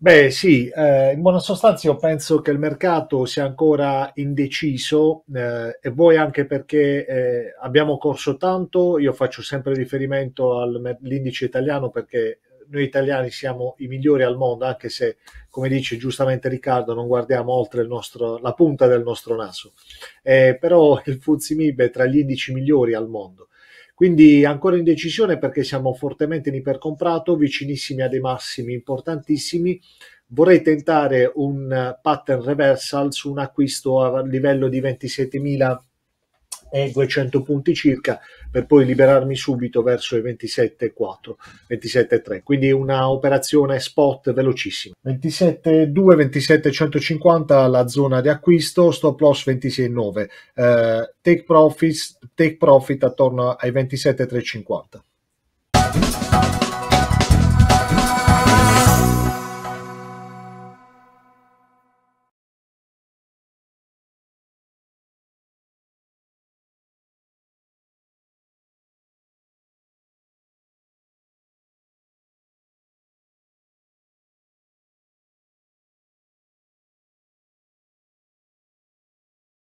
Beh sì, eh, in buona sostanza io penso che il mercato sia ancora indeciso eh, e voi anche perché eh, abbiamo corso tanto, io faccio sempre riferimento all'indice italiano perché noi italiani siamo i migliori al mondo anche se come dice giustamente Riccardo non guardiamo oltre nostro, la punta del nostro naso, eh, però il Fuzzi Mib è tra gli indici migliori al mondo quindi ancora in decisione perché siamo fortemente in ipercomprato, vicinissimi a dei massimi importantissimi. Vorrei tentare un pattern reversal su un acquisto a livello di 27.200 punti circa per poi liberarmi subito verso i 27,4 27,3 quindi una operazione spot velocissima 27,2 27,150 la zona di acquisto stop loss 26,9 eh, take profits take profit attorno ai 27,350.